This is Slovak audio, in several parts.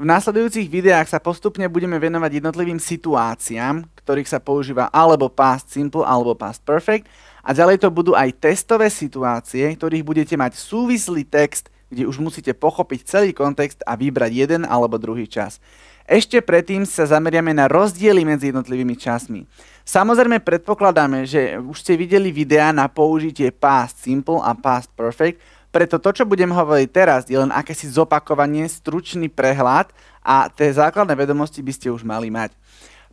V následujúcich videách sa postupne budeme venovať jednotlivým situáciám, ktorých sa používa alebo past simple alebo past perfect a ďalej to budú aj testové situácie, ktorých budete mať súvislý text, kde už musíte pochopiť celý kontext a vybrať jeden alebo druhý čas. Ešte predtým sa zameriame na rozdiely medzi jednotlivými časmi. Samozrejme predpokladáme, že už ste videli videá na použitie past simple a past perfect, preto to, čo budem hovoriť teraz, je len akési zopakovanie, stručný prehľad a tie základné vedomosti by ste už mali mať.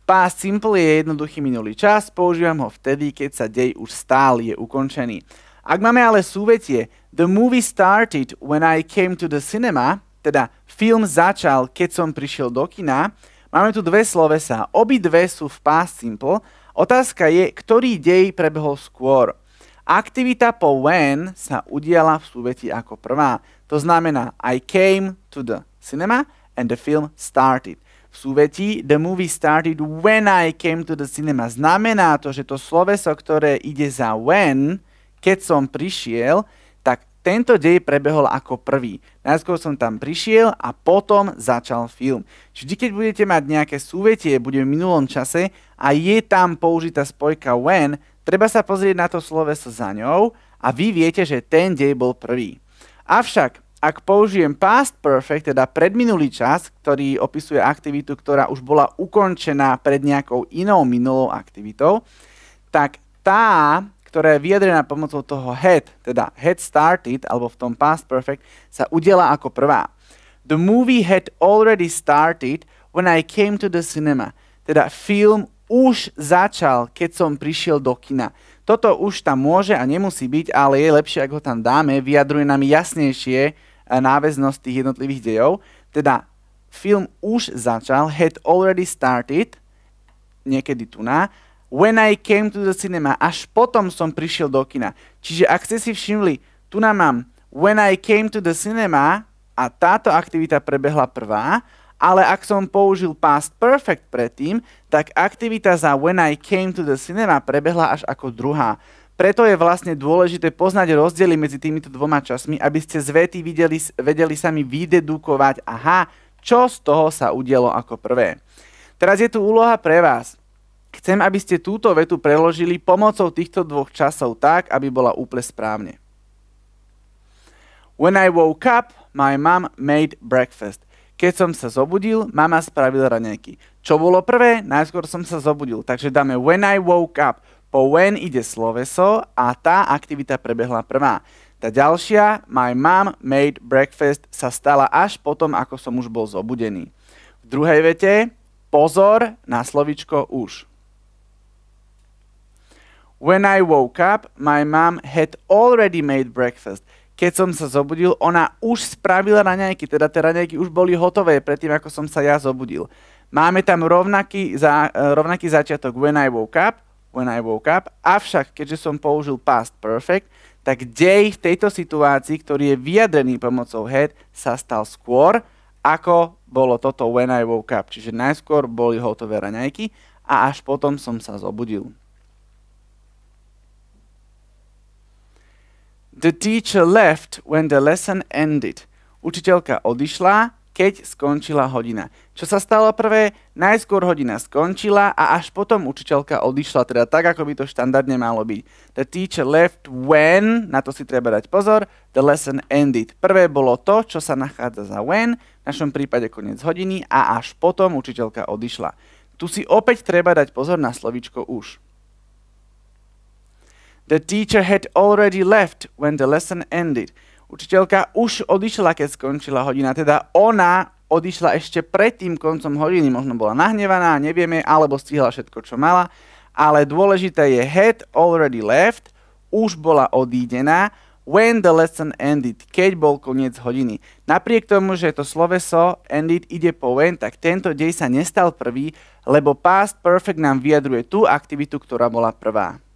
Past simple je jednoduchý minulý čas, používam ho vtedy, keď sa dej už stál je ukončený. Ak máme ale súvetie The movie started when I came to the cinema, teda film začal, keď som prišiel do kina, máme tu dve slovesa. dve sú v past simple. Otázka je, ktorý dej prebehol skôr. Aktivita po when sa udiala v súveti ako prvá. To znamená I came to the cinema and the film started. V súvetí the movie started when I came to the cinema. Znamená to, že to sloveso, ktoré ide za when, keď som prišiel, tak tento dej prebehol ako prvý. Najskôr som tam prišiel a potom začal film. Vždy, keď budete mať nejaké súvetie, bude v minulom čase a je tam použitá spojka when, Treba sa pozrieť na to sloveso za ňou a vy viete, že ten dej bol prvý. Avšak, ak použijem past perfect, teda predminulý čas, ktorý opisuje aktivitu, ktorá už bola ukončená pred nejakou inou minulou aktivitou, tak tá, ktorá je vyjadrená pomocou toho had teda had started, alebo v tom past perfect, sa udela ako prvá. The movie had already started when I came to the cinema. Teda film už začal, keď som prišiel do kina. Toto už tam môže a nemusí byť, ale je lepšie, ak ho tam dáme. Vyjadruje nám jasnejšie e, náväznosť tých jednotlivých dejov. Teda film už začal, had already started, niekedy tu na, when I came to the cinema, až potom som prišiel do kina. Čiže ak ste si všimli, tu nám mám when I came to the cinema a táto aktivita prebehla prvá ale ak som použil past perfect predtým, tak aktivita za when I came to the cinema prebehla až ako druhá. Preto je vlastne dôležité poznať rozdiely medzi týmito dvoma časmi, aby ste z vety videli, vedeli sami vydedukovať, aha, čo z toho sa udialo ako prvé. Teraz je tu úloha pre vás. Chcem, aby ste túto vetu preložili pomocou týchto dvoch časov tak, aby bola úplne správne. When I woke up, my mom made breakfast. Keď som sa zobudil, mama spravila raňajky. Čo bolo prvé? Najskôr som sa zobudil. Takže dáme when I woke up. Po when ide sloveso a tá aktivita prebehla prvá. Tá ďalšia, my mom made breakfast, sa stala až potom, ako som už bol zobudený. V druhej vete, pozor na slovičko už. When I woke up, my mom had already made breakfast keď som sa zobudil, ona už spravila raňajky, teda tie raňajky už boli hotové predtým, ako som sa ja zobudil. Máme tam rovnaký, za, e, rovnaký začiatok when I woke up, when I woke up, avšak keďže som použil past perfect, tak dej v tejto situácii, ktorý je vyjadrený pomocou head, sa stal skôr, ako bolo toto when I woke up. Čiže najskôr boli hotové raňajky a až potom som sa zobudil. The teacher left when the lesson ended. Učiteľka odišla, keď skončila hodina. Čo sa stalo prvé? Najskôr hodina skončila a až potom učiteľka odišla, teda tak, ako by to štandardne malo byť. The teacher left when, na to si treba dať pozor, the lesson ended. Prvé bolo to, čo sa nachádza za when, v našom prípade koniec hodiny a až potom učiteľka odišla. Tu si opäť treba dať pozor na slovičko už. The teacher had already left when the lesson ended. Učiteľka už odišla, keď skončila hodina. Teda ona odišla ešte pred tým koncom hodiny. Možno bola nahnevaná, nevieme, alebo stihla všetko, čo mala. Ale dôležité je had already left, už bola odídená, when the lesson ended, keď bol koniec hodiny. Napriek tomu, že to sloveso ended ide po when, tak tento dej sa nestal prvý, lebo past perfect nám vyjadruje tú aktivitu, ktorá bola prvá.